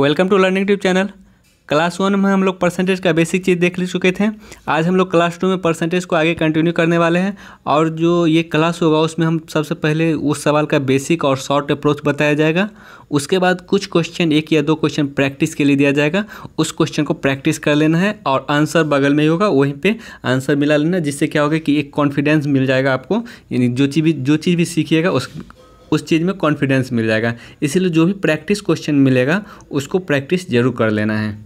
welcome to learning tube channel class one में हम लोग परसेंटेज का बेसिक चीज़ देख ले चुके थे आज हम लोग क्लास टू में परसेंटेज को आगे कंटिन्यू करने वाले हैं और जो ये क्लास होगा उसमें हम सबसे पहले उस सवाल का बेसिक और शॉर्ट अप्रोच बताया जाएगा उसके बाद कुछ क्वेश्चन एक या दो क्वेश्चन प्रैक्टिस के लिए दिया जाएगा उस क्वेश्चन को प्रैक्टिस कर लेना है और आंसर बगल में ही होगा वहीं पर आंसर मिला लेना जिससे क्या होगा कि एक कॉन्फिडेंस मिल जाएगा आपको यानी जो चीज़ भी जो चीज़ भी सीखिएगा उस उस चीज़ में कॉन्फिडेंस मिल जाएगा इसीलिए जो भी प्रैक्टिस क्वेश्चन मिलेगा उसको प्रैक्टिस जरूर कर लेना है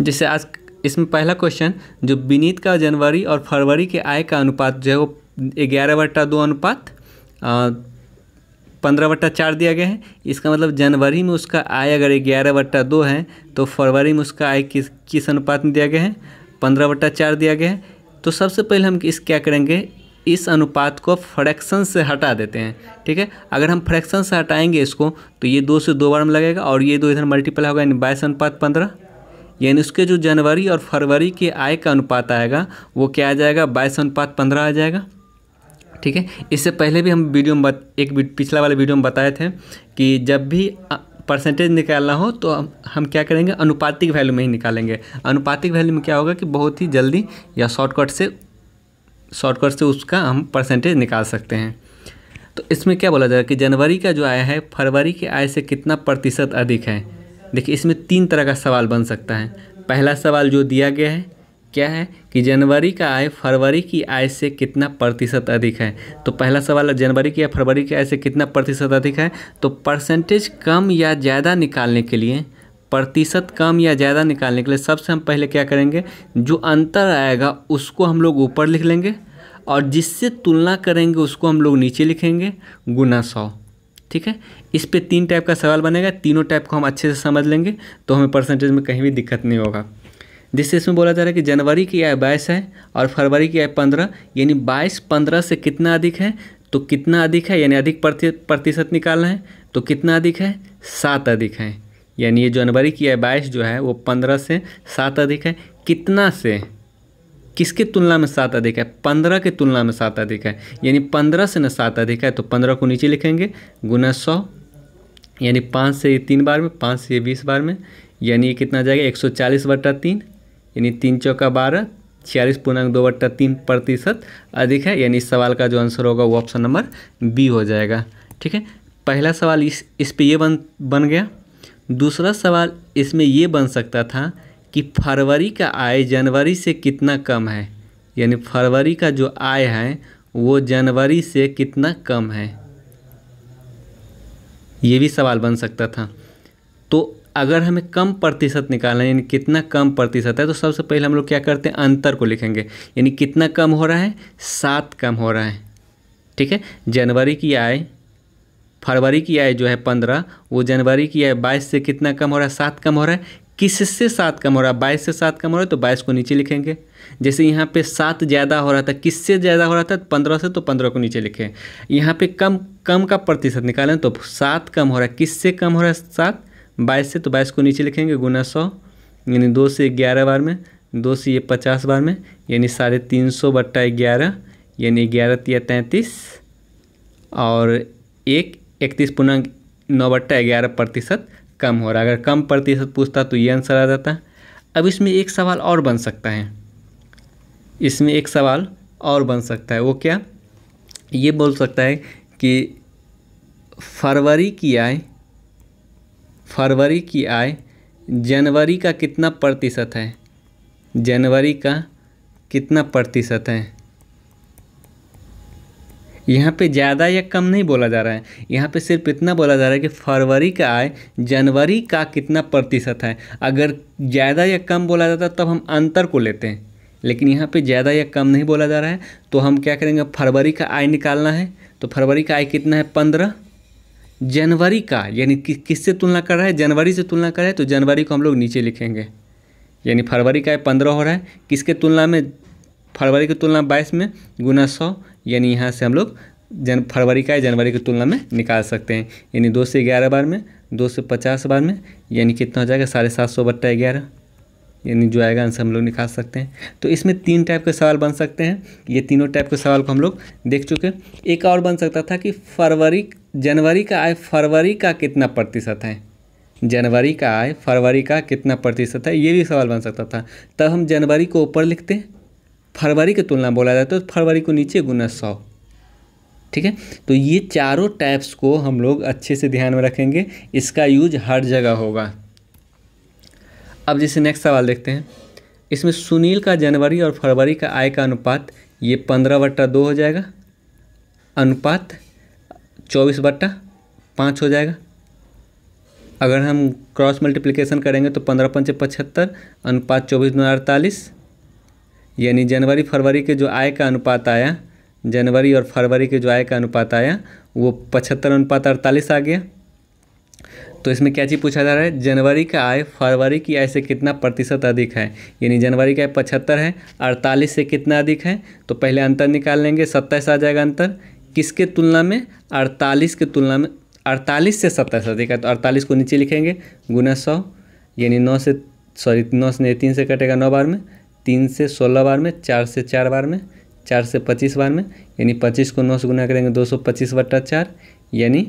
जैसे आज इसमें पहला क्वेश्चन जो विनीत का जनवरी और फरवरी के आय का अनुपात जो है वो ग्यारह बट्टा दो अनुपात पंद्रह बट्टा चार दिया गया है इसका मतलब जनवरी में उसका आय अगर ग्यारह बट्टा दो है तो फरवरी में उसका आय किस किस अनुपात में दिया गया है पंद्रह बट्टा चार दिया गया है तो सबसे पहले हम इस क्या करेंगे इस अनुपात को फ्रैक्शन से हटा देते हैं ठीक है अगर हम फ्रैक्शन से हटाएंगे इसको तो ये दो से दो बार में लगेगा और ये दो इधर मल्टीप्लाई होगा यानी बाईस अनुपात पंद्रह यानी उसके जो जनवरी और फरवरी के आय का अनुपात आएगा वो क्या आ जाएगा बाईस अनुपात पंद्रह आ जाएगा ठीक है इससे पहले भी हम वीडियो में बत, एक पिछला वाले वीडियो में बताए थे कि जब भी परसेंटेज निकालना हो तो हम, हम क्या करेंगे अनुपातिक वैल्यू में ही निकालेंगे अनुपातिक वैल्यू में क्या होगा कि बहुत ही जल्दी या शॉर्टकट से शॉर्टकट से उसका हम परसेंटेज निकाल सकते हैं तो इसमें क्या बोला जाएगा कि जनवरी का जो आया है फरवरी की आय से कितना प्रतिशत अधिक है देखिए इसमें तीन तरह का सवाल बन सकता है पहला सवाल जो दिया गया है क्या है कि जनवरी का आय फरवरी की आय से कितना प्रतिशत अधिक है तो पहला सवाल जनवरी की या फरवरी की आय से कितना प्रतिशत अधिक है तो परसेंटेज कम या ज़्यादा निकालने के लिए प्रतिशत कम या ज़्यादा निकालने के लिए सबसे हम पहले क्या करेंगे जो अंतर आएगा उसको हम लोग ऊपर लिख लेंगे और जिससे तुलना करेंगे उसको हम लोग नीचे लिखेंगे गुना सौ ठीक है इस पर तीन टाइप का सवाल बनेगा तीनों टाइप को हम अच्छे से समझ लेंगे तो हमें परसेंटेज में कहीं भी दिक्कत नहीं होगा जिससे इसमें बोला जा रहा है कि जनवरी की आय बाईस है और फरवरी की आय पंद्रह यानी बाईस पंद्रह से कितना अधिक है तो कितना अधिक है यानी अधिक प्रतिशत निकालना है तो कितना अधिक है सात अधिक है यानी ये जनवरी की है बाईस जो है वो पंद्रह से सात अधिक है कितना से किसके तुलना में सात अधिक है पंद्रह के तुलना में सात अधिक है यानी पंद्रह से न सात अधिक है तो पंद्रह को नीचे लिखेंगे गुना सौ यानी पाँच से ये तीन बार में पाँच से ये बीस बार में यानी ये कितना जाएगा एक सौ चालीस बट्टा तीन यानी तीन चौका बारह छियालीस पूर्णांक दो बट्टा तीन प्रतिशत अधिक है यानी इस सवाल का जो आंसर होगा वो ऑप्शन नंबर बी हो जाएगा ठीक है पहला सवाल इस इस पर ये बन बन गया दूसरा सवाल इसमें ये बन सकता था कि फरवरी का आय जनवरी से कितना कम है यानी फरवरी का जो आय है वो जनवरी से कितना कम है ये भी सवाल बन सकता था तो अगर हमें कम प्रतिशत निकालना है यानी कितना कम प्रतिशत है तो सबसे पहले हम लोग क्या करते हैं अंतर को लिखेंगे यानी कितना कम हो रहा है सात कम हो रहा है ठीक है जनवरी की आय फरवरी की आय जो है पंद्रह वो जनवरी की आय बाईस से कितना कम हो रहा है सात कम हो रहा है किससे सात कम हो रहा है बाईस से सात कम हो रहा है तो बाईस को नीचे लिखेंगे जैसे यहाँ पे सात ज़्यादा हो रहा था किससे ज़्यादा हो रहा था पंद्रह से तो पंद्रह को नीचे लिखें यहाँ पे कम कम का प्रतिशत निकालें तो सात कम हो रहा है किससे कम हो रहा है सात बाईस से तो बाईस को नीचे लिखेंगे गुना सौ यानी दो से ग्यारह बार में दो से ये पचास बार में यानी साढ़े तीन सौ बट्टा ग्यारह यानी ग्यारह तिया तैंतीस और एक इकतीस पूर्णांक नौ बट्टा ग्यारह प्रतिशत कम हो रहा है अगर कम प्रतिशत पूछता तो ये आंसर आ जाता अब इसमें एक सवाल और बन सकता है इसमें एक सवाल और बन सकता है वो क्या ये बोल सकता है कि फरवरी की आय फरवरी की आय जनवरी का कितना प्रतिशत है जनवरी का कितना प्रतिशत है यहाँ पे ज़्यादा या कम नहीं बोला जा रहा है यहाँ पे सिर्फ इतना बोला जा रहा है कि फरवरी का आय जनवरी का कितना प्रतिशत है अगर ज़्यादा या कम बोला जाता तब हम अंतर को लेते हैं लेकिन यहाँ पे ज़्यादा या कम नहीं बोला जा रहा है तो हम क्या करेंगे फरवरी का आय निकालना है तो फरवरी का आय कितना है पंद्रह जनवरी का यानी कि किससे तुलना कर रहा है जनवरी से तुलना कर रहा है तो जनवरी को हम लोग नीचे लिखेंगे यानी फरवरी का आय पंद्रह हो रहा है किसके तुलना में फरवरी की तुलना बाईस में गुना सौ यानी यहाँ से हम लोग जन फरवरी का या जनवरी की तुलना में निकाल सकते हैं यानी दो से ग्यारह बार में दो से पचास बार में यानी कितना हो जाएगा साढ़े सात सौ बट्टा ग्यारह यानी जो आएगा आंसर हम लोग निकाल सकते हैं तो इसमें तीन टाइप के सवाल बन सकते हैं ये तीनों टाइप के सवाल को हम लोग देख चुके एक और बन सकता था कि फरवरी जनवरी का आय फरवरी का कितना प्रतिशत है जनवरी का आय फरवरी का कितना प्रतिशत है ये भी सवाल बन सकता था तब हम जनवरी को ऊपर लिखते हैं फरवरी की तुलना बोला जाता है तो फरवरी को नीचे गुना सौ ठीक है तो ये चारों टाइप्स को हम लोग अच्छे से ध्यान में रखेंगे इसका यूज हर जगह होगा अब जैसे नेक्स्ट सवाल देखते हैं इसमें सुनील का जनवरी और फरवरी का आय का अनुपात ये पंद्रह बट्टा दो हो जाएगा अनुपात चौबीस बट्टा पाँच हो जाएगा अगर हम क्रॉस मल्टीप्लिकेशन करेंगे तो पंद्रह पंचे पचहत्तर अनुपात चौबीस दो अड़तालीस यानी जनवरी फरवरी के जो आय का अनुपात आया जनवरी और फरवरी के जो आय का अनुपात आया वो पचहत्तर अनुपात अड़तालीस आ गया तो इसमें क्या चीज़ पूछा जा रहा है जनवरी का आय फरवरी की आय से कितना प्रतिशत अधिक है यानी जनवरी का आय पचहत्तर है अड़तालीस से कितना अधिक है तो पहले अंतर निकाल लेंगे सत्ताईस आ जाएगा अंतर किसके तुलना में अड़तालीस के तुलना में अड़तालीस से सत्ताईस अधिक है तो अड़तालीस को नीचे लिखेंगे गुना सौ यानी नौ से सॉरी नौ से तीन से कटेगा नौ बार में तीन से सोलह बार में चार से चार बार में चार से पच्चीस बार में यानी पच्चीस को नौ से गुना करेंगे दो सौ पच्चीस बट्टा चार यानी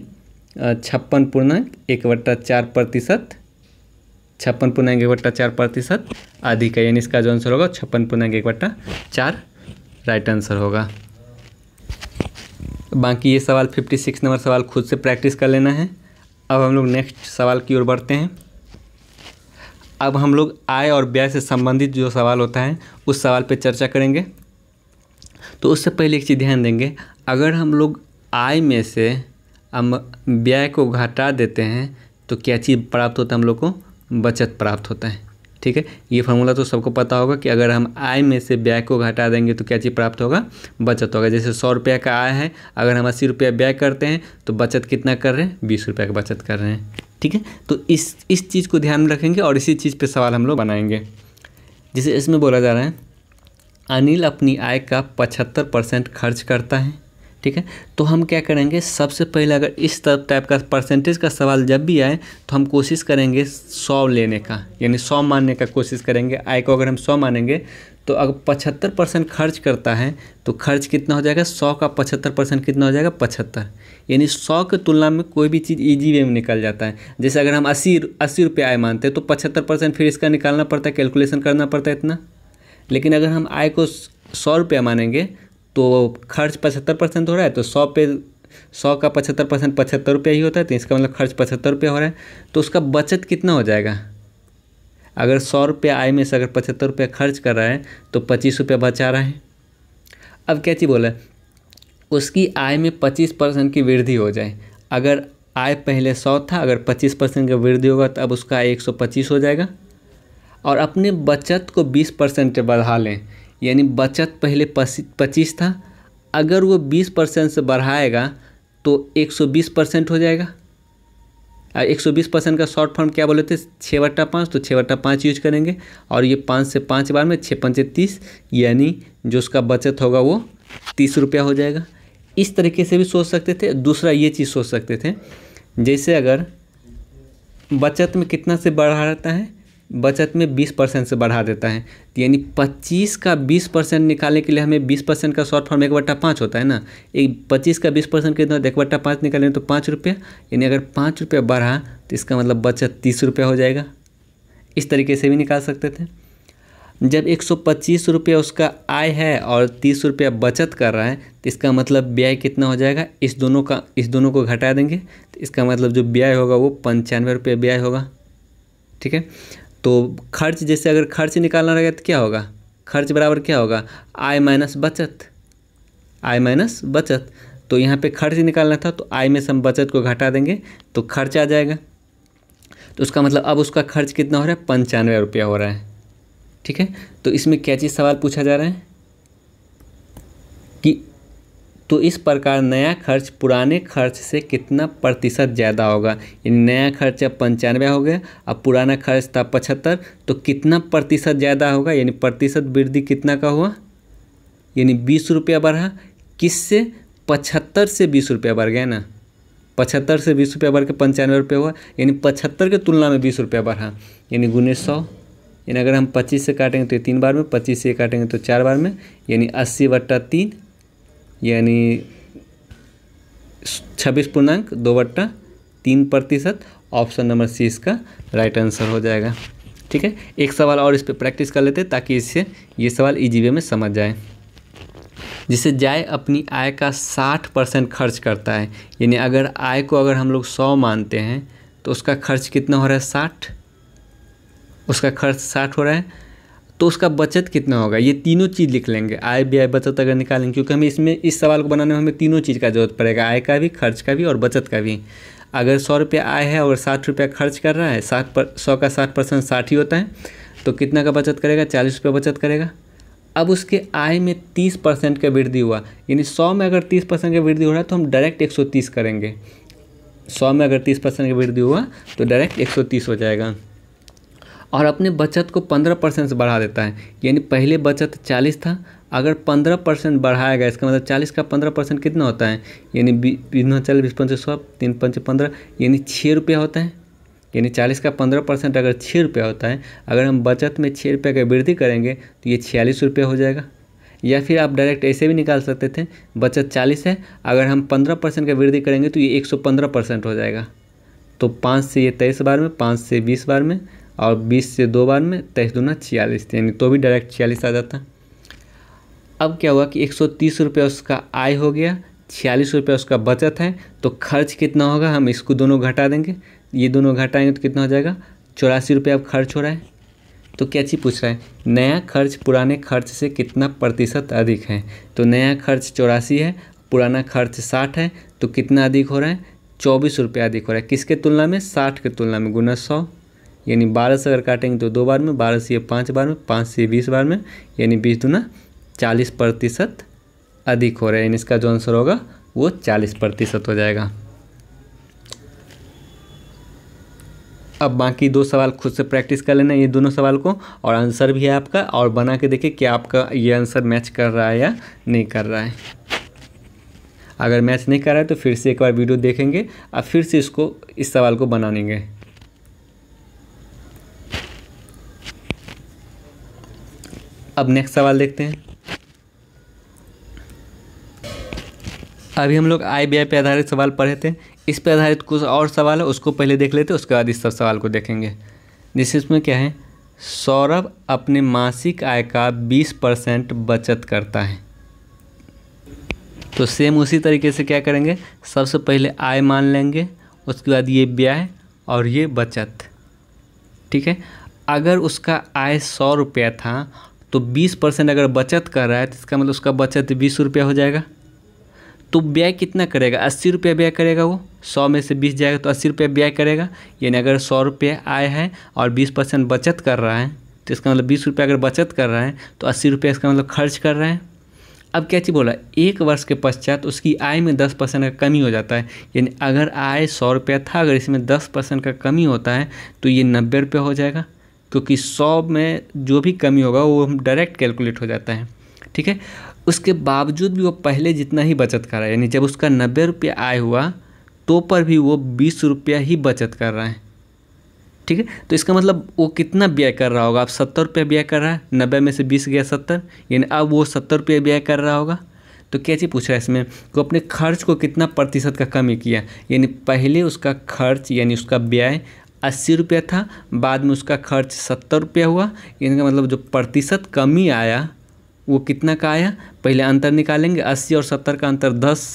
छप्पन पूर्णांक एक बट्टा चार प्रतिशत छप्पन पूर्णांक एक बट्टा चार प्रतिशत आदि का यानी इसका जो आंसर होगा छप्पन पूर्णांक एक बट्टा चार राइट आंसर होगा बाकी ये सवाल फिफ्टी सिक्स नंबर सवाल खुद से प्रैक्टिस कर लेना है अब हम लोग नेक्स्ट सवाल की ओर बढ़ते हैं अब हम लोग आय और व्यय से संबंधित जो सवाल होता है उस सवाल पर चर्चा करेंगे तो उससे पहले एक चीज़ ध्यान देंगे अगर हम लोग आय में से हम व्यय को घटा देते हैं तो क्या चीज़ प्राप्त होता है हम लोग को बचत प्राप्त होता है ठीक है ये फार्मूला तो सबको पता होगा कि अगर हम आय में से व्यय को घटा देंगे तो क्या चीज़ प्राप्त होगा बचत होगा जैसे सौ रुपये का आय है अगर हम अस्सी रुपया व्यय करते हैं तो बचत कितना कर रहे हैं बीस रुपये का बचत कर रहे हैं ठीक है तो इस इस चीज़ को ध्यान में रखेंगे और इसी चीज़ पर सवाल हम लोग बनाएंगे जैसे इसमें बोला जा रहा है अनिल अपनी आय का पचहत्तर परसेंट खर्च करता है ठीक है तो हम क्या करेंगे सबसे पहले अगर इस टाइप का परसेंटेज का सवाल जब भी आए तो हम कोशिश करेंगे सौ लेने का यानी सौ मानने का कोशिश करेंगे आय को अगर हम सौ मानेंगे तो अगर पचहत्तर परसेंट खर्च करता है तो खर्च कितना हो जाएगा सौ का पचहत्तर परसेंट कितना हो जाएगा पचहत्तर यानी सौ की तुलना में कोई भी चीज़ ईजी वे में निकल जाता है जैसे अगर हम अस्सी अस्सी रुपये आय मानते हैं तो पचहत्तर परसेंट फिर इसका निकालना पड़ता है कैलकुलेशन करना पड़ता है इतना लेकिन अगर हम आय को सौ रुपया मानेंगे तो खर्च पचहत्तर परसेंट हो रहा है तो सौ पे सौ का पचहत्तर परसेंट पचहत्तर रुपये ही होता है तो इसका मतलब खर्च पचहत्तर रुपये हो रहा है तो उसका बचत कितना हो जाएगा अगर सौ रुपये आय में से अगर पचहत्तर रुपये खर्च कर रहा है तो पच्चीस रुपये बचा रहा है अब क्या चीज़ बोला उसकी आय में पच्चीस परसेंट की वृद्धि हो जाए अगर आय पहले सौ था अगर पच्चीस परसेंट का वृद्धि होगा तो अब उसका आय एक सौ पच्चीस हो जाएगा और अपने बचत को बीस परसेंट बढ़ा लें यानी बचत पहले पच्चीस था अगर वो बीस परसेंट से बढ़ाएगा तो एक सौ बीस परसेंट हो जाएगा एक सौ बीस परसेंट का शॉर्ट फॉर्म क्या बोले थे छः बट्टा पाँच तो छः बट्टा पाँच यूज करेंगे और ये पाँच से पाँच बार में छः पंचे तीस यानी जो उसका बचत होगा वो तीस रुपया हो जाएगा इस तरीके से भी सोच सकते थे दूसरा ये चीज़ सोच सकते थे जैसे अगर बचत में कितना से बढ़ा रहता है बचत में 20 परसेंट से बढ़ा देता है तो यानी 25 का 20 परसेंट निकालने के लिए हमें 20 परसेंट का शॉर्ट फॉर्म एक बट्टा पाँच होता है ना एक 25 का 20 परसेंट कितना होता एक बट्टा पाँच निकालें तो पाँच रुपये यानी अगर पाँच रुपये बढ़ा तो इसका मतलब बचत तीस रुपये हो जाएगा इस तरीके से भी निकाल सकते थे जब एक सौ पच्चीस रुपया उसका आय है और तीस रुपया बचत कर रहा है तो इसका मतलब व्यय कितना हो जाएगा इस दोनों का इस दोनों को घटा देंगे तो इसका मतलब जो व्यय होगा वो पंचानवे रुपये व्यय होगा ठीक है तो खर्च जैसे अगर खर्च निकालना रहेगा तो क्या होगा खर्च बराबर क्या होगा आय माइनस बचत आय माइनस बचत तो यहाँ पे खर्च निकालना था तो आय में से हम बचत को घटा देंगे तो खर्च आ जाएगा तो उसका मतलब अब उसका खर्च कितना हो रहा है पंचानवे रुपया हो रहा है ठीक है तो इसमें क्या चीज़ सवाल पूछा जा रहा है कि तो इस प्रकार नया खर्च पुराने खर्च से कितना प्रतिशत ज़्यादा होगा यानी नया खर्च अब पंचानवे हो गया अब पुराना खर्च था पचहत्तर तो कितना प्रतिशत ज़्यादा होगा यानी प्रतिशत वृद्धि कितना का हुआ यानी बीस रुपया बढ़ा किससे पचहत्तर से बीस रुपया बढ़ गया ना पचहत्तर से बीस रुपया बढ़ के पंचानवे रुपये हुआ यानी पचहत्तर के तुलना में बीस रुपया बढ़ा यानी गुने सौ यानी अगर हम पच्चीस से काटेंगे तो ये तीन बार में पच्चीस से काटेंगे तो चार बार में यानी अस्सी बट्टा तीन यानी छब्बीस पूर्णांक दो बट्टा तीन प्रतिशत ऑप्शन नंबर सी इसका राइट आंसर हो जाएगा ठीक है एक सवाल और इस पर प्रैक्टिस कर लेते हैं ताकि इससे ये सवाल ईजी वे में समझ जाए जिसे जाय अपनी आय का साठ परसेंट खर्च करता है यानी अगर आय को अगर हम लोग सौ मानते हैं तो उसका खर्च कितना हो रहा है साठ उसका खर्च साठ हो रहा है तो उसका बचत कितना होगा ये तीनों चीज़ लिख लेंगे आय व्यय बचत अगर निकालेंगे क्योंकि हमें इसमें इस सवाल को बनाने में हमें तीनों चीज़ का जरूरत पड़ेगा आय का भी खर्च का भी और बचत का भी अगर सौ रुपये आय है और साठ रुपया खर्च कर रहा है साठ पर सौ का साठ परसेंट साठ ही होता है तो कितना का बचत करेगा चालीस रुपये बचत करेगा अब उसके आय में तीस परसेंट का वृद्धि हुआ यानी सौ में अगर तीस परसेंट का वृद्धि हो रहा है तो हम डायरेक्ट एक सौ तीस करेंगे सौ में अगर तीस परसेंट का वृद्धि हुआ तो डायरेक्ट एक सौ तीस हो जाएगा और अपने बचत को पंद्रह परसेंट से बढ़ा देता है यानी पहले बचत चालीस था अगर पंद्रह परसेंट बढ़ाएगा इसका मतलब चालीस का पंद्रह परसेंट कितना होता है यानी बीस चालीस बीस पंच सौ तीन पंच पंद्रह यानी छः रुपया होता है यानी चालीस का पंद्रह परसेंट अगर छः रुपया होता है अगर हम बचत में छः रुपये का वृद्धि करेंगे तो ये छियालीस रुपये हो जाएगा या फिर आप डायरेक्ट ऐसे भी निकाल सकते थे बचत चालीस है अगर हम पंद्रह परसेंट का वृद्धि करेंगे तो ये एक सौ पंद्रह परसेंट हो जाएगा तो पाँच से ये तेईस बार में पाँच से बीस बार में और बीस से दो बार में तेईस दूना छियालीस यानी तो भी डायरेक्ट छियालीस आ जाता अब क्या हुआ कि एक सौ तीस रुपये उसका आय हो गया छियालीस रुपये उसका बचत है तो खर्च कितना होगा हम इसको दोनों घटा देंगे ये दोनों घटाएंगे तो कितना हो जाएगा चौरासी रुपये अब खर्च हो रहा है तो क्या चीज़ पूछ रहा है नया खर्च पुराने खर्च से कितना प्रतिशत अधिक है तो नया खर्च चौरासी है पुराना खर्च साठ है तो कितना अधिक हो रहा है चौबीस रुपये अधिक हो रहा है किसके तुलना में साठ के तुलना में गुना सौ यानी बारह से अगर काटेंगे तो दो बार में बारह से ये पाँच बार में पाँच से बीस बार में यानी बीस दूना चालीस प्रतिशत अधिक हो रहा है यानी इसका जो आंसर होगा वो चालीस प्रतिशत हो जाएगा अब बाकी दो सवाल खुद से प्रैक्टिस कर लेना ये दोनों सवाल को और आंसर भी है आपका और बना के देखिए कि आपका ये आंसर मैच कर रहा है या नहीं कर रहा है अगर मैच नहीं कर रहा है तो फिर से एक बार वीडियो देखेंगे और फिर से इसको इस सवाल को बनानेंगे अब नेक्स्ट सवाल देखते हैं अभी हम लोग आई बी आई पे आधारित सवाल पढ़े थे इस पर आधारित कुछ और सवाल है उसको पहले देख लेते उसके बाद इस सब सवाल को देखेंगे जिससे इसमें क्या है सौरभ अपने मासिक आय का 20 परसेंट बचत करता है तो सेम उसी तरीके से क्या करेंगे सबसे पहले आय मान लेंगे उसके बाद ये व्यय और ये बचत ठीक है अगर उसका आय सौ रुपया था तो बीस परसेंट अगर बचत कर रहा है तो इसका मतलब उसका बचत बीस रुपया हो जाएगा तो व्यय कितना करेगा अस्सी रुपया व्यय करेगा वो सौ में से बीस जाएगा तो अस्सी रुपया व्यय करेगा यानी अगर सौ रुपये आय है और बीस परसेंट बचत कर रहा है तो इसका मतलब बीस रुपये अगर बचत कर रहा है तो अस्सी रुपया इसका मतलब खर्च कर रहे हैं अब क्या चीज़ बोला एक वर्ष के पश्चात उसकी आय में दस परसेंट का कमी हो जाता है यानी अगर आय सौ रुपया था अगर इसमें दस परसेंट का कमी होता है तो ये नब्बे रुपये हो जाएगा क्योंकि सौ में जो भी कमी होगा वो हम डायरेक्ट कैलकुलेट हो जाता है ठीक है उसके बावजूद भी वो पहले जितना ही बचत कर रहा है यानी जब उसका नब्बे रुपया आय हुआ तो पर भी वो बीस रुपया ही बचत कर रहा है ठीक है तो इसका मतलब वो कितना व्यय कर रहा होगा अब सत्तर रुपये व्यय कर रहा है नब्बे में से बीस गया सत्तर यानी अब वो सत्तर रुपये व्यय कर रहा होगा तो क्या चीज़ पूछ रहा है इसमें कि अपने खर्च को कितना प्रतिशत का कमी किया यानी पहले उसका खर्च यानी उसका व्यय अस्सी रुपया था बाद में उसका खर्च सत्तर रुपया हुआ इनका मतलब जो प्रतिशत कमी आया वो कितना का आया पहले अंतर निकालेंगे अस्सी और सत्तर का अंतर दस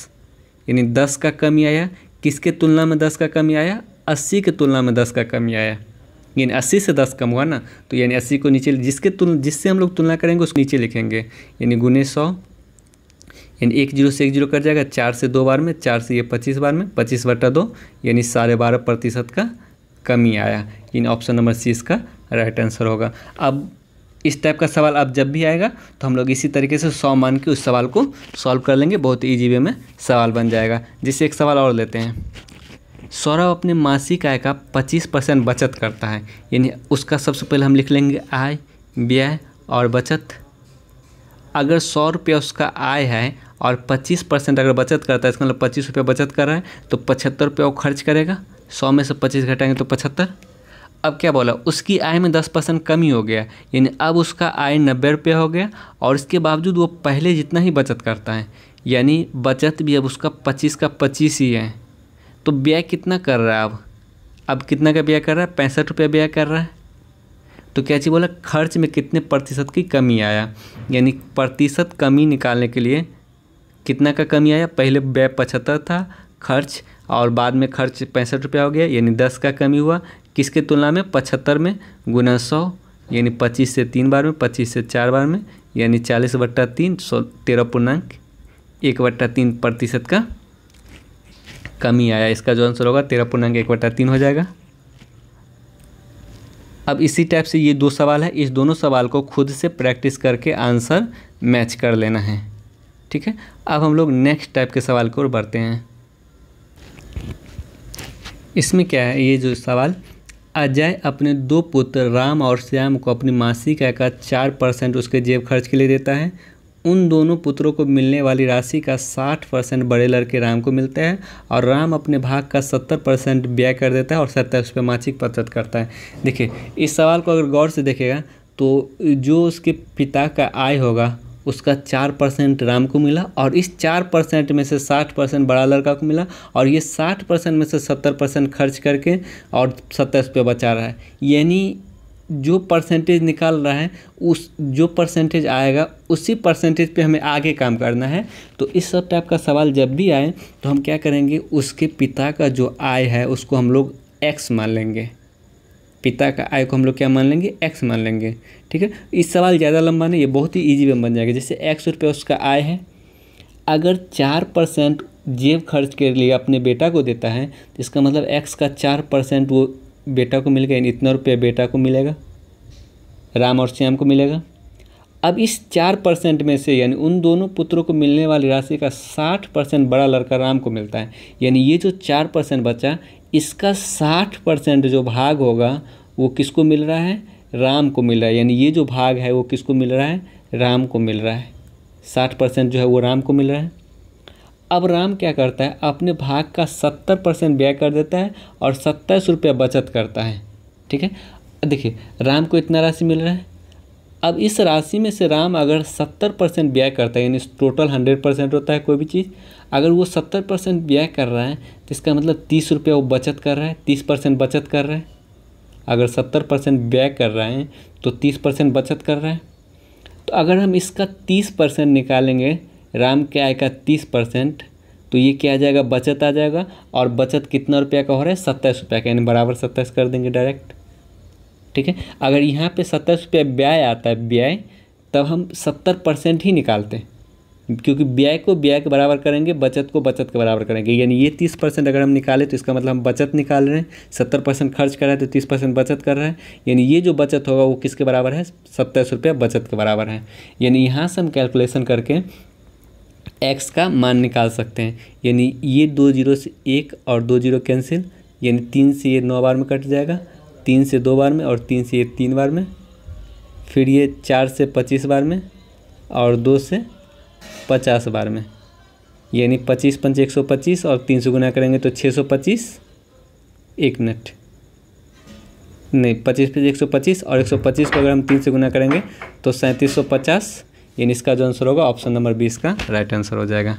यानी दस का कमी आया किसके तुलना में दस का कमी आया अस्सी के तुलना में दस का कमी आया यानी अस्सी से दस कम हुआ ना तो यानी अस्सी को नीचे जिसके तुल जिससे हम लोग तुलना करेंगे उसको नीचे लिखेंगे यानी गुने सौ यानी एक जीरो से एक जीरो कट जाएगा चार से दो बार में चार से ये पच्चीस बार में पच्चीस बटा दो यानी साढ़े बारह प्रतिशत का कमी आया इन ऑप्शन नंबर सी इसका राइट आंसर होगा अब इस टाइप का सवाल अब जब भी आएगा तो हम लोग इसी तरीके से सौ मान के उस सवाल को सॉल्व कर लेंगे बहुत ईजी वे में सवाल बन जाएगा जिससे एक सवाल और लेते हैं सौरभ अपने मासिक आय का पच्चीस परसेंट बचत करता है यानी उसका सबसे पहले हम लिख लेंगे आय व्यय और बचत अगर सौ रुपया उसका आय है और पच्चीस परसेंट अगर बचत करता है इसका मतलब पच्चीस रुपया बचत कर रहा है तो पचहत्तर रुपया वो खर्च करेगा सौ में से पच्चीस घटाएंगे तो पचहत्तर अब क्या बोला उसकी आय में दस परसेंट कमी हो गया यानी अब उसका आय नब्बे रुपये हो गया और इसके बावजूद वो पहले जितना ही बचत करता है यानी बचत भी अब उसका पच्चीस का पच्चीस ही है तो व्यय कितना कर रहा है अब अब कितना का व्यय कर रहा है पैंसठ रुपये व्यय कर रहा है तो क्या चाहिए बोला खर्च में कितने प्रतिशत की कमी आया यानी प्रतिशत कमी निकालने के लिए कितना का कमी आया पहले व्यय पचहत्तर था खर्च और बाद में खर्च पैंसठ रुपया हो गया यानी दस का कमी हुआ किसके तुलना में पचहत्तर में गुना सौ यानी पच्चीस से तीन बार में पच्चीस से चार बार में यानी चालीस बट्टा तीन सौ तेरह पूर्णांक एक बट्टा तीन प्रतिशत का कमी आया इसका जो आंसर होगा तेरह पूर्णांक एक बट्टा तीन हो जाएगा अब इसी टाइप से ये दो सवाल है इस दोनों सवाल को खुद से प्रैक्टिस करके आंसर मैच कर लेना है ठीक है अब हम लोग नेक्स्ट टाइप के सवाल को बढ़ते हैं इसमें क्या है ये जो सवाल अजय अपने दो पुत्र राम और श्याम को अपनी मासिक आय का चार परसेंट उसके जेब खर्च के लिए देता है उन दोनों पुत्रों को मिलने वाली राशि का साठ परसेंट बड़े लड़के राम को मिलता है और राम अपने भाग का सत्तर परसेंट व्यय कर देता है और सत्तर उस पर मासिक पत्र करता है देखिए इस सवाल को अगर गौर से देखेगा तो जो उसके पिता का आय होगा उसका चार परसेंट राम को मिला और इस चार परसेंट में से साठ परसेंट बड़ा लड़का को मिला और ये साठ परसेंट में से सत्तर परसेंट खर्च करके और सत्ताईस रुपये बचा रहा है यानी जो परसेंटेज निकाल रहा है उस जो परसेंटेज आएगा उसी परसेंटेज पे हमें आगे काम करना है तो इस सब टाइप का सवाल जब भी आए तो हम क्या करेंगे उसके पिता का जो आय है उसको हम लोग एक्स मान लेंगे पिता का आय को हम लोग क्या मान लेंगे एक्स मान लेंगे ठीक है इस सवाल ज़्यादा लंबा नहीं ये बहुत ही ईजी में बन जाएगा जैसे एक्स रुपये उसका आय है अगर चार परसेंट जेब खर्च के लिए अपने बेटा को देता है तो इसका मतलब एक्स का चार परसेंट वो बेटा को मिल गया इतना रुपया बेटा को मिलेगा राम और श्याम को मिलेगा अब इस चार परसेंट में से यानी उन दोनों पुत्रों को मिलने वाली राशि का साठ परसेंट बड़ा लड़का राम को मिलता है यानी ये जो चार परसेंट बचा इसका साठ परसेंट जो भाग होगा वो किसको मिल रहा है राम को मिल रहा है यानी ये जो भाग है वो किसको मिल रहा है राम को मिल रहा है साठ परसेंट जो है वो राम को मिल रहा है अब राम क्या करता है अपने भाग का सत्तर परसेंट व्यय कर देता है और सत्ताईस रुपया बचत करता है ठीक है देखिए राम को इतना राशि मिल रहा है अब इस राशि में से राम अगर सत्तर परसेंट व्यय करता है यानी टोटल हंड्रेड परसेंट होता है कोई भी चीज़ अगर वो सत्तर परसेंट व्यय कर रहा है तो इसका मतलब तीस रुपये वो बचत कर रहा है तीस परसेंट बचत कर रहा है अगर सत्तर परसेंट व्यय कर रहे हैं तो तीस परसेंट बचत कर रहा है तो अगर हम इसका तीस परसेंट निकालेंगे राम के आय का तीस परसेंट तो ये क्या आ जाएगा बचत आ जाएगा और बचत कितना रुपया का हो रहा है सत्ताईस रुपया का यानी बराबर सत्ताईस कर देंगे डायरेक्ट ठीक है अगर यहाँ पे सत्ताईस रुपया व्यय आता है व्यय तब हम सत्तर परसेंट ही निकालते हैं क्योंकि व्यय को व्यय के बराबर करेंगे बचत को बचत के बराबर करेंगे यानी ये तीस परसेंट अगर हम निकालें तो इसका मतलब हम बचत निकाल रहे हैं सत्तर परसेंट खर्च कर रहे हैं तो तीस परसेंट बचत कर रहे हैं यानी ये जो बचत होगा वो किसके बराबर है सत्ताईस रुपया बचत के बराबर है यानी यहाँ से हम कैलकुलेसन करके एक्स का मान निकाल सकते हैं यानी ये दो जीरो से एक और दो जीरो कैंसिल यानी तीन से ये नौ बार में कट जाएगा तीन से दो बार में और तीन से ये तीन बार में फिर ये चार से पच्चीस बार में और दो से पचास बार में यानी पच्चीस पंच एक सौ पच्चीस और तीन सौ गुना करेंगे तो छः सौ पच्चीस एक मिनट नहीं पच्चीस पंच एक सौ पच्चीस और एक सौ पच्चीस को अगर हम तीन से गुना करेंगे तो सैंतीस सौ पचास यानी इसका जो आंसर होगा ऑप्शन नंबर बीस का राइट आंसर हो जाएगा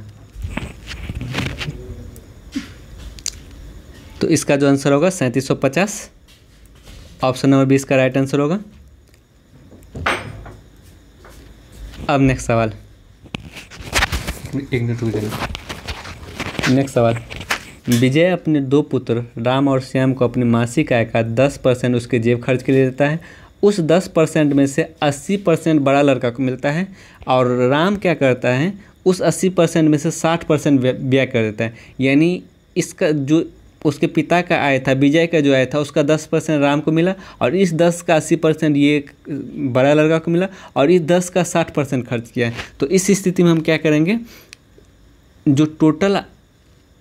तो इसका जो आंसर होगा सैंतीस सौ पचास ऑप्शन नंबर बीस का राइट आंसर होगा अब नेक्स्ट सवाल एक मिनट रुक जाइए नेक्स्ट सवाल विजय अपने दो पुत्र राम और श्याम को अपनी मासिक आय का दस परसेंट उसके जेब खर्च के लिए देता है उस दस परसेंट में से अस्सी परसेंट बड़ा लड़का को मिलता है और राम क्या करता है उस अस्सी परसेंट में से साठ परसेंट व्यय कर देता है यानी इसका जो उसके पिता का आय था विजय का जो आय था उसका दस परसेंट राम को मिला और इस दस का अस्सी परसेंट ये बड़ा लड़का को मिला और इस दस का साठ परसेंट खर्च किया है तो इस स्थिति में हम क्या करेंगे जो टोटल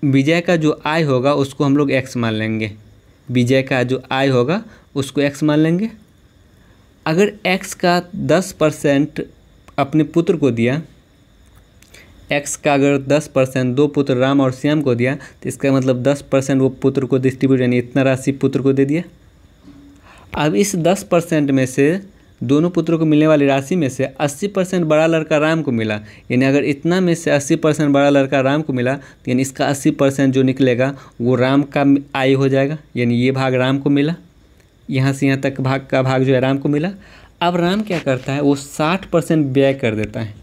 विजय का जो आय होगा उसको हम लोग एक्स मान लेंगे विजय का जो आय होगा उसको एक्स मान लेंगे अगर एक्स का दस परसेंट अपने पुत्र को दिया एक्स का अगर दस परसेंट दो पुत्र राम और श्याम को दिया तो इसका मतलब दस परसेंट वो पुत्र को डिस्ट्रीब्यूट यानी इतना राशि पुत्र को दे दिया अब इस दस परसेंट में से दोनों पुत्रों को मिलने वाली राशि में से 80 परसेंट बड़ा लड़का राम को मिला यानी अगर इतना में से 80 परसेंट बड़ा लड़का राम को मिला तो यानी इसका 80 परसेंट जो निकलेगा वो राम का आय हो जाएगा यानी ये भाग राम को मिला यहाँ से यहाँ तक भाग का भाग जो है राम को मिला अब राम क्या करता है वो 60 परसेंट व्यय कर देता है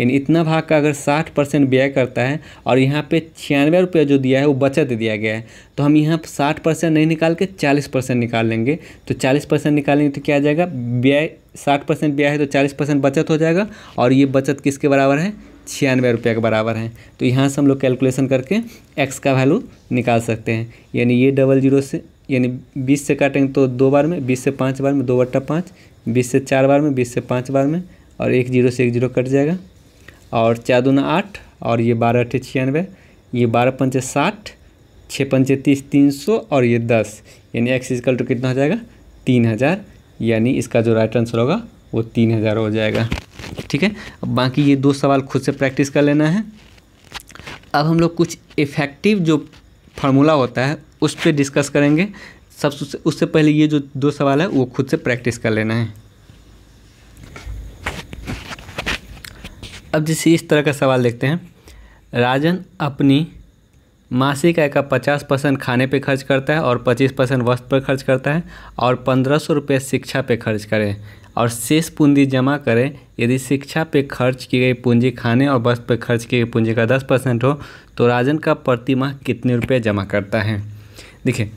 यानी इतना भाग का अगर साठ परसेंट व्यय करता है और यहाँ पे छियानवे रुपये जो दिया है वो बचत दिया गया है तो हम यहाँ साठ परसेंट नहीं निकाल के चालीस परसेंट निकाल लेंगे तो चालीस परसेंट निकालेंगे तो क्या आ जाएगा व्यय साठ परसेंट व्यय है तो चालीस परसेंट बचत हो जाएगा और ये बचत किसके बराबर है छियानवे रुपये के बराबर है तो यहाँ से हम लोग कैलकुलेशन करके एक्स का वैल्यू निकाल सकते हैं यानी ये डबल जीरो से यानी बीस से काटेंगे तो दो बार में बीस से पाँच बार में दो बट्टा पाँच बीस से चार बार में बीस से पाँच बार में और एक जीरो से एक जीरो कट जाएगा और चार दूना आठ और ये बारह अठे छियानवे ये बारह पंचे साठ छः पंचे तीस तीन सौ और ये दस यानी एक्स इजकल टू कितना हो जाएगा तीन हज़ार यानी इसका जो राइट आंसर होगा वो तीन हज़ार हो जाएगा ठीक है बाकी ये दो सवाल खुद से प्रैक्टिस कर लेना है अब हम लोग कुछ इफ़ेक्टिव जो फार्मूला होता है उस पर डिस्कस करेंगे सब उससे पहले ये जो दो सवाल है वो खुद से प्रैक्टिस कर लेना है अब जैसे इस तरह का सवाल देखते हैं राजन अपनी मासिक आय का पचास परसेंट खाने पे खर्च करता है और पच्चीस परसेंट वस्त्र पर खर्च करता है और पंद्रह सौ रुपये शिक्षा पे खर्च करें और शेष पूंजी जमा करें यदि शिक्षा पे खर्च की गई पूंजी खाने और वस्त्र पे खर्च की गई पूंजी का दस परसेंट हो तो राजन का प्रति माह कितने रुपये जमा करता है देखिए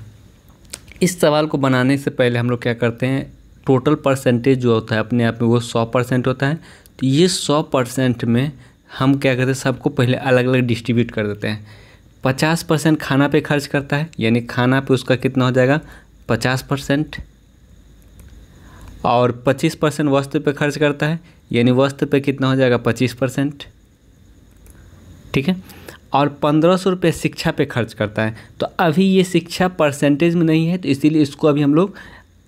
इस सवाल को बनाने से पहले हम लोग क्या करते हैं टोटल परसेंटेज जो होता है अपने आप में वो सौ परसेंट होता है तो ये सौ परसेंट में हम क्या करते हैं सबको पहले अलग अलग डिस्ट्रीब्यूट कर देते हैं पचास परसेंट खाना पे खर्च करता है यानी खाना पे उसका कितना हो जाएगा पचास परसेंट और पच्चीस परसेंट वस्त्र पे खर्च करता है यानी वस्त्र पे कितना हो जाएगा पच्चीस परसेंट ठीक है और पंद्रह सौ रुपये शिक्षा पे खर्च करता है तो अभी ये शिक्षा परसेंटेज में नहीं है तो इसीलिए इसको अभी हम लोग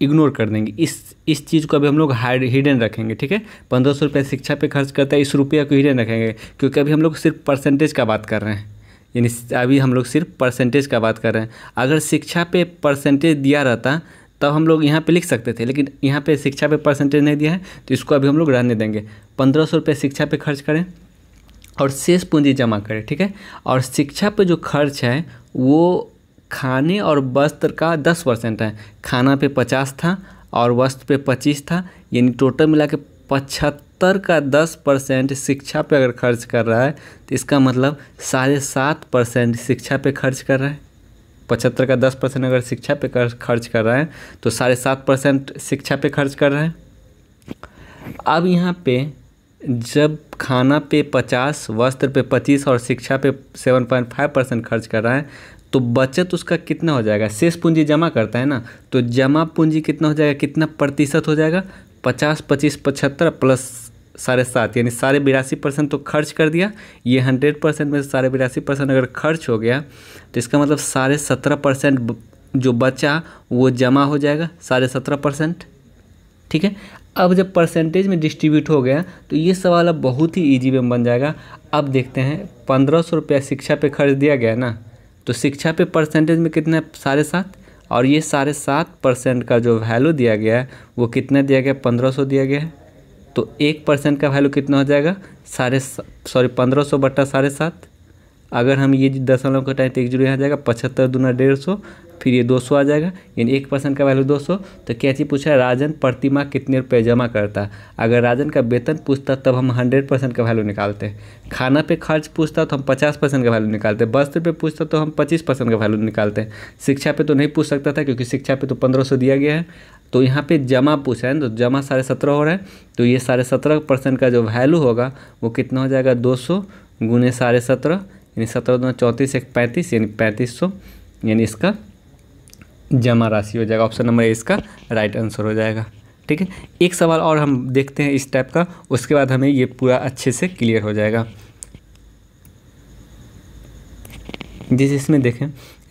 इग्नोर कर देंगे इस इस चीज़ को अभी हम लोग हाइड हिडन रखेंगे ठीक है पंद्रह सौ रुपये शिक्षा पे खर्च करता है इस रुपये को हिडन रखेंगे क्योंकि अभी हम लोग सिर्फ परसेंटेज का बात कर रहे हैं यानी अभी हम लोग सिर्फ परसेंटेज का बात कर रहे हैं अगर शिक्षा पे परसेंटेज दिया रहता तब हम लोग यहाँ पे लिख सकते थे लेकिन यहाँ पे शिक्षा पे परसेंटेज नहीं दिया है तो इसको अभी हम लोग रहने देंगे पंद्रह सौ रुपये शिक्षा पे खर्च करें और शेष पूंजी जमा करें ठीक है और शिक्षा पे जो खर्च है वो खाने और वस्त्र का दस परसेंट है खाना पे पचास था और वस्त्र पे पच्चीस था यानी टोटल मिला के पचहत्तर का दस परसेंट शिक्षा पे अगर खर्च कर रहा है तो इसका मतलब साढ़े सात परसेंट शिक्षा पे खर्च कर रहा है पचहत्तर का दस परसेंट अगर शिक्षा पे खर्च कर रहा है तो साढ़े सात परसेंट शिक्षा पे खर्च कर रहा है अब यहाँ पे जब खाना पे पचास वस्त्र पे पच्चीस और शिक्षा पे सेवन पॉइंट फाइव परसेंट खर्च कर रहा है तो बचत उसका कितना हो जाएगा शेष पूंजी जमा करता है ना तो जमा पूंजी कितना हो जाएगा कितना प्रतिशत हो जाएगा पचास पच्चीस पचहत्तर प्लस साढ़े सात यानी साढ़े बिरासी परसेंट तो खर्च कर दिया ये हंड्रेड परसेंट में साढ़े बिरासी परसेंट अगर खर्च हो गया तो इसका मतलब साढ़े सत्रह परसेंट जो बचा वो जमा हो जाएगा साढ़े सत्रह परसेंट ठीक है अब जब परसेंटेज में डिस्ट्रीब्यूट हो गया तो ये सवाल अब बहुत ही ईजी में बन जाएगा अब देखते हैं पंद्रह सौ रुपया शिक्षा पे खर्च दिया गया ना तो शिक्षा पे परसेंटेज में कितना है साढ़े सात और ये साढ़े सात परसेंट का जो वैल्यू दिया गया है वो कितना दिया गया पंद्रह सौ दिया गया है तो एक परसेंट का वैल्यू कितना हो जाएगा साढ़े सॉरी पंद्रह सौ बट्टा साढ़े सात अगर हम ये दशमलव टाइम तो एक जीरो यहाँ जाएगा पचहत्तर दूना डेढ़ सौ फिर ये 200 आ जाएगा यानी एक परसेंट का वैल्यू 200 तो क्या चीज़ पूछा है राजन प्रतिमा कितने रुपये जमा करता अगर राजन का वेतन पूछता तब हम 100 परसेंट का वैल्यू निकालते हैं खाना पे खर्च पूछता तो हम 50 परसेंट का वैल्यू निकालते हैं वस्त्र पे पूछता तो हम 25 परसेंट का वैल्यू निकालते हैं शिक्षा पे तो नहीं पूछ सकता था क्योंकि शिक्षा पे तो पंद्रह दिया गया है तो यहाँ पे जमा पूछा है तो जमा साढ़े सत्रह हो रहा है तो ये साढ़े सत्रह परसेंट का जो वैल्यू होगा वो कितना हो जाएगा दो सौ गुने साढ़े सत्रह यानी सत्रह दो चौंतीस एक पैंतीस यानी पैंतीस सौ यानी इसका जमा राशि हो जाएगा ऑप्शन नंबर ए इसका राइट आंसर हो जाएगा ठीक है एक सवाल और हम देखते हैं इस टाइप का उसके बाद हमें ये पूरा अच्छे से क्लियर हो जाएगा जिस इसमें देखें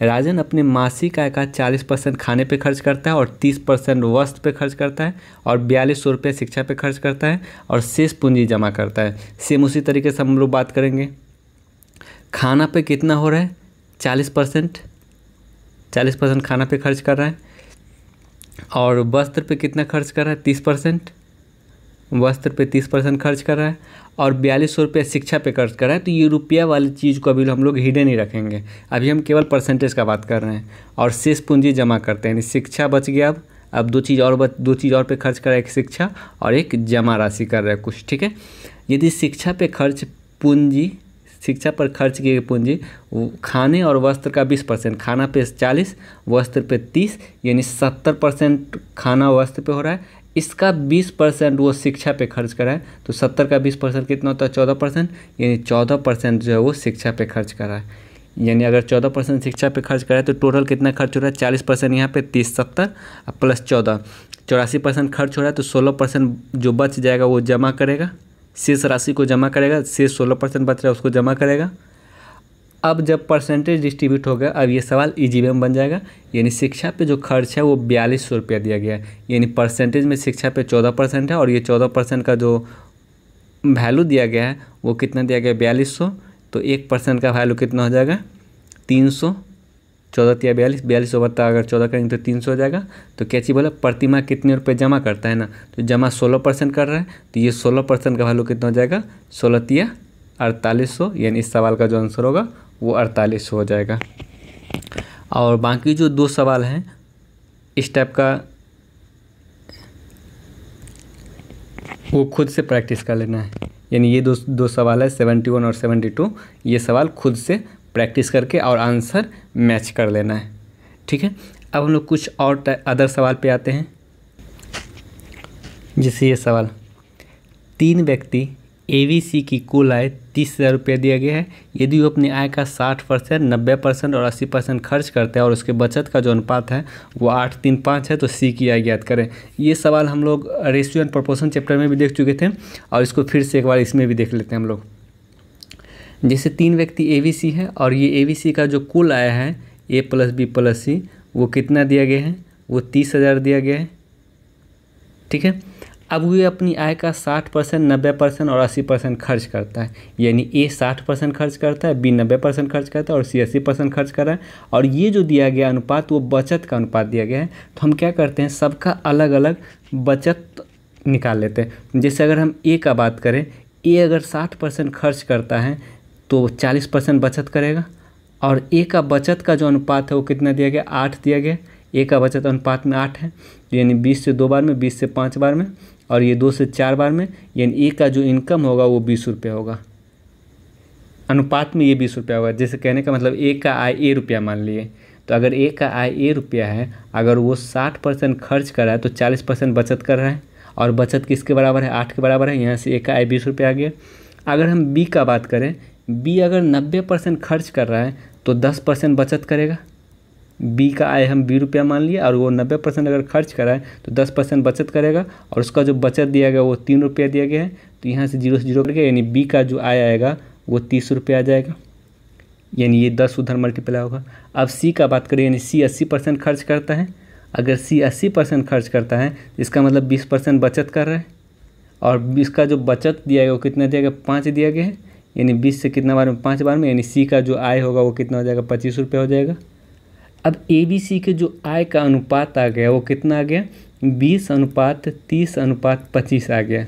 राजन अपने मासिक आय का चालीस परसेंट खाने पे खर्च करता है और तीस परसेंट वस्त्र पे खर्च करता है और बयालीस सौ रुपये शिक्षा पे खर्च करता है और शेष पूंजी जमा करता है सेम उसी तरीके से हम लोग बात करेंगे खाना पे कितना हो रहा है चालीस परसेंट चालीस परसेंट खाना पे खर्च कर रहा है और वस्त्र पे कितना खर्च कर रहा है तीस परसेंट वस्त्र पे तीस परसेंट खर्च कर रहा है और बयालीस सौ रुपया शिक्षा पे खर्च कर रहा है तो ये रुपया वाली चीज़ को अभी हम लोग हिडे नहीं रखेंगे अभी हम केवल परसेंटेज का बात कर रहे हैं और शेष पूंजी जमा करते हैं शिक्षा बच गया अब अब दो चीज़ और बच दो चीज़ और पे खर्च कर रहा है एक शिक्षा और एक जमा राशि कर रहा है कुछ ठीक है यदि शिक्षा पे खर्च पूंजी शिक्षा पर खर्च किए गई पूंजी खाने और वस्त्र का बीस परसेंट खाना पे चालीस वस्त्र पे तीस यानी सत्तर परसेंट खाना वस्त्र पे हो रहा है इसका बीस परसेंट वो शिक्षा पे खर्च है तो सत्तर का बीस परसेंट कितना होता है चौदह परसेंट यानी चौदह परसेंट जो है वो शिक्षा पे खर्च है यानी अगर चौदह परसेंट शिक्षा पे खर्च है तो टोटल कितना खर्च हो रहा है चालीस परसेंट यहाँ पे तीस सत्तर प्लस चौदह चौरासी परसेंट खर्च हो रहा है तो सोलह परसेंट जो बच जाएगा वो जमा करेगा शेष राशि को जमा करेगा शेष सोलह परसेंट बच रहा है उसको जमा करेगा अब जब परसेंटेज डिस्ट्रीब्यूट हो गया अब ये सवाल ई में बन जाएगा यानी शिक्षा पे जो खर्च है वो बयालीस सौ रुपया दिया गया है यानी परसेंटेज में शिक्षा पे चौदह परसेंट है और ये चौदह परसेंट का जो वैल्यू दिया गया है वो कितना दिया गया बयालीस सौ तो एक परसेंट का वैल्यू कितना हो जाएगा तीन सौ चौदह या बयालीस बयालीस ओवर तक अगर चौदह करेंगे तो तीन सौ हो जाएगा तो कैची बोला प्रतिमा कितने रुपए जमा करता है ना तो जमा सोलह परसेंट कर रहा है तो ये सोलह परसेंट का वैल्यू कितना हो जाएगा सोलह तिया अड़तालीस सौ यानी इस सवाल का जो आंसर होगा वो अड़तालीस हो जाएगा और बाकी जो दो सवाल हैं इस टाइप का वो खुद से प्रैक्टिस कर लेना है यानी ये दो दो सवाल है सेवेंटी वन और सेवेंटी टू ये सवाल खुद से प्रैक्टिस करके और आंसर मैच कर लेना है ठीक है अब हम लोग कुछ और अदर सवाल पे आते हैं जैसे ये सवाल तीन व्यक्ति ए वी सी की कुल आय तीस हज़ार रुपये दिया गया है यदि वो अपनी आय का साठ परसेंट नब्बे परसेंट और अस्सी परसेंट खर्च करते हैं और उसके बचत का जो अनुपात है वो आठ तीन पाँच है तो सी की आय ज्ञात करें ये सवाल हम लोग रेशियो एंड प्रोपोर्शन चैप्टर में भी देख चुके थे और इसको फिर से एक बार इसमें भी देख लेते हैं हम लोग जैसे तीन व्यक्ति ए बी सी है और ये ए बी सी का जो कुल आया है A plus B plus C वो कितना दिया गया है वो तीस हज़ार दिया गया है ठीक है अब वे अपनी आय का साठ परसेंट नब्बे परसेंट और अस्सी परसेंट खर्च करता है यानी ए साठ परसेंट खर्च करता है बी नब्बे परसेंट खर्च करता है और सी अस्सी परसेंट खर्च कर रहा है और ये जो दिया गया अनुपात वो बचत का अनुपात दिया गया है तो हम क्या करते हैं सबका अलग अलग बचत निकाल लेते हैं जैसे अगर हम ए का बात करें ए अगर साठ परसेंट खर्च करता है तो वो चालीस परसेंट बचत करेगा और ए का बचत का जो अनुपात है वो कितना दिया गया आठ दिया गया ए का बचत अनुपात में आठ है यानी बीस से दो बार में बीस से पाँच बार में और ये दो से चार बार में यानी ए का जो इनकम होगा वो बीस रुपये होगा अनुपात में ये बीस रुपया होगा जैसे कहने का मतलब ए का आय ए रुपया मान लिए तो अगर ए का आय ए रुपया है अगर वो साठ परसेंट खर्च कर रहा है तो चालीस परसेंट बचत कर रहा है और बचत किसके बराबर है आठ के बराबर है यहाँ से ए का आय बीस रुपया आ गया अगर हम बी का बात करें बी अगर नब्बे परसेंट खर्च कर रहा है तो दस परसेंट बचत करेगा बी का आय हम बी रुपया मान लिए और वो नब्बे परसेंट अगर खर्च कर रहा है तो दस परसेंट बचत करेगा और उसका जो बचत दिया गया वो तीन रुपया दिया गया है तो यहाँ से जीरो से जीरो करके यानी बी का जो आय आएगा वो तीस रुपये आ जाएगा यानी ये दस उधर मल्टीप्लाई होगा अब सी का बात करें यानी सी अस्सी परसेंट खर्च करता है अगर सी अस्सी परसेंट खर्च करता है तो इसका मतलब बीस परसेंट बचत कर रहा है और इसका जो बचत दिया गया वो कितना दिया गया पाँच दिया गया है यानी बीस से कितना बार में पाँच बार में यानी सी का जो आय होगा वो कितना हो जाएगा पच्चीस रुपये हो जाएगा अब ए बी सी के जो आय का अनुपात आ गया वो कितना आ गया बीस अनुपात तीस अनुपात पच्चीस आ गया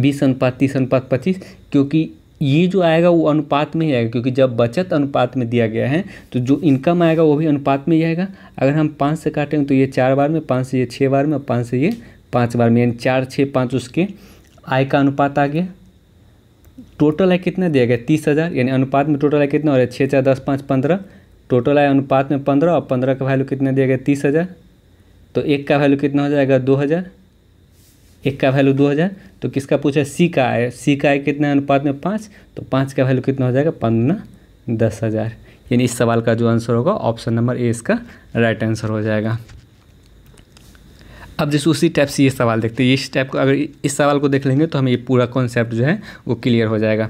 बीस अनुपात तीस अनुपात पच्चीस क्योंकि ये जो आएगा वो अनुपात में ही आएगा क्योंकि जब बचत अनुपात में दिया गया है तो जो इनकम आएगा वो भी अनुपात में ही आएगा अगर हम पाँच से काटेंगे तो ये चार बार में पाँच से ये छः बार में और पाँच से ये पाँच बार में यानी चार छः पाँच उसके आय का अनुपात आ गया टोटल आय कितना दिया गया तीस हज़ार यानी अनुपात में टोटल आय कितना हो छः चार दस पाँच पंद्रह टोटल आय अनुपात में पंद्रह और पंद्रह का वैल्यू कितना दिया गया तीस हज़ार तो एक का वैल्यू कितना हो जाएगा दो हज़ार एक का वैल्यू दो हज़ार तो किसका पूछा सी का आय सी का आय कितना अनुपात में पाँच तो पाँच का वैल्यू कितना हो जाएगा पंद्रह दस हज़ार यानी इस सवाल का जो आंसर होगा ऑप्शन नंबर ए इसका राइट आंसर हो जाएगा अब जैसे उसी टाइप से ये सवाल देखते हैं इस टाइप को अगर इस सवाल को देख लेंगे तो हमें ये पूरा कॉन्सेप्ट जो है वो क्लियर हो जाएगा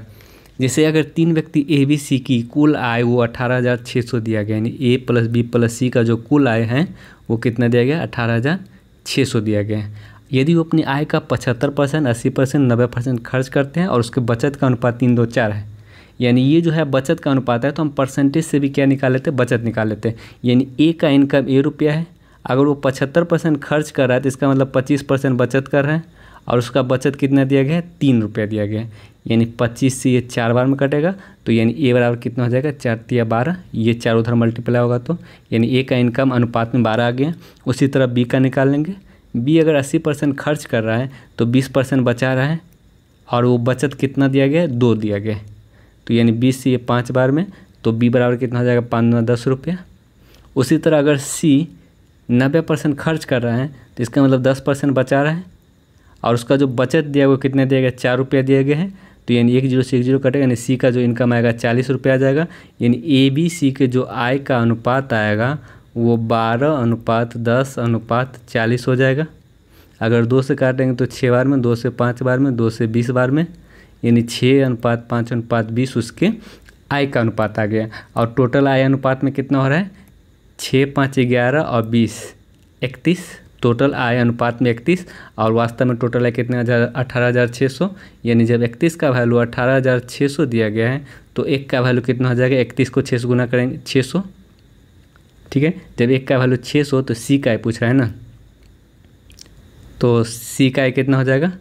जैसे अगर तीन व्यक्ति ए बी सी की कुल आय वो अठारह हज़ार छः सौ दिया गया यानी A plus B plus C का जो कुल आय है वो कितना दिया गया अठारह हज़ार छः सौ दिया गया है यदि वो अपनी आय का पचहत्तर परसेंट अस्सी परसेंट नब्बे परसेंट खर्च करते हैं और उसके बचत का अनुपात तीन दो चार है यानी ये जो है बचत का अनुपात है तो हम परसेंटेज से भी क्या निकाल लेते हैं बचत निकाल लेते हैं यानी ए का इनकम ए रुपया है अगर वो पचहत्तर परसेंट खर्च कर रहा है तो इसका मतलब पच्चीस परसेंट बचत कर रहे हैं और उसका बचत कितना दिया गया है तीन रुपया दिया गया है यानी पच्चीस से ये चार बार में कटेगा तो यानी ए बराबर कितना हो जाएगा चार या बारह ये चार उधर मल्टीप्लाई होगा तो यानी ए का इनकम अनुपात में बारह आ गया उसी तरह बी का निकाल लेंगे बी अगर अस्सी परसेंट खर्च कर रहा है तो बीस परसेंट बचा रहा है और वो बचत कितना दिया गया है दो दिया गया है तो यानी बीस से ये पाँच बार में तो बी बराबर कितना हो जाएगा पाँच दस रुपया उसी तरह अगर सी नब्बे परसेंट खर्च कर रहे हैं तो इसका मतलब दस परसेंट बचा रहे हैं और उसका जो बचत दिया वो कितने दिया गया चार रुपये दिए गए हैं तो यानी एक जीरो से एक जीरो कटेगा यानी सी का जो इनकम आएगा चालीस रुपये आ जाएगा यानी ए बी सी के जो आय का अनुपात आएगा वो बारह अनुपात दस अनुपात चालीस हो जाएगा अगर दो से काटेंगे तो छः बार में दो से पाँच बार में दो से बीस बार में यानी छः अनुपात पाँच अनुपात बीस उसके आय का अनुपात आ गया और टोटल आय अनुपात में कितना हो रहा है छः पाँच ग्यारह और बीस इकतीस टोटल आय अनुपात में इकतीस और वास्तव में टोटल है कितने हज़ार अठारह हज़ार छः सौ यानी जब इकतीस का वैल्यू अठारह हज़ार छः सौ दिया गया है तो एक का वैल्यू कितना हो जाएगा इकतीस को छः सौ गुना करेंगे छः सौ ठीक है जब एक का वैल्यू छः सौ तो सी का पूछ रहा है ना तो सी का कितना हो जाएगा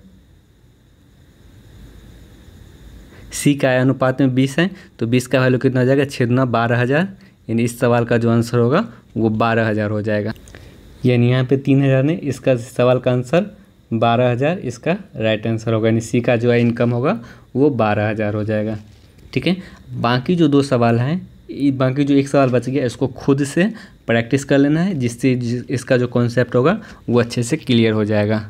सी का अनुपात में बीस है तो बीस का वैल्यू कितना हो जाएगा छः दुना बारह हज़ार यानी इस सवाल का जो आंसर होगा वो बारह हज़ार हो जाएगा यानी यहाँ पे तीन हज़ार ने इसका सवाल का आंसर बारह हज़ार इसका राइट आंसर होगा यानी सी का जो है इनकम होगा वो बारह हज़ार हो जाएगा ठीक है बाकी जो दो सवाल हैं बाकी जो एक सवाल बच गया इसको खुद से प्रैक्टिस कर लेना है जिससे इसका जो कॉन्सेप्ट होगा वो अच्छे से क्लियर हो जाएगा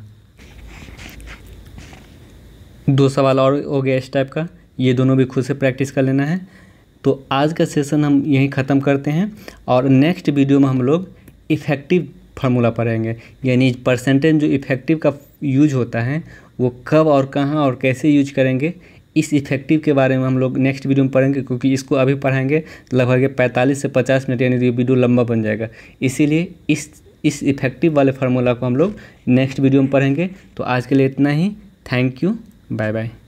दो सवाल और हो गया इस टाइप का ये दोनों भी खुद से प्रैक्टिस कर लेना है तो आज का सेशन हम यहीं ख़त्म करते हैं और नेक्स्ट वीडियो में हम लोग इफ़ेक्टिव फार्मूला पढ़ेंगे यानी परसेंटेज जो इफ़ेक्टिव का यूज होता है वो कब और कहाँ और कैसे यूज करेंगे इस इफेक्टिव के बारे में हम लोग नेक्स्ट वीडियो में पढ़ेंगे क्योंकि इसको अभी पढ़ाएंगे लगभग पैंतालीस से पचास मिनट यानी ये वीडियो लंबा बन जाएगा इसीलिए इस इस इफेक्टिव वाले फार्मूला को हम लोग नेक्स्ट वीडियो में पढ़ेंगे तो आज के लिए इतना ही थैंक यू बाय बाय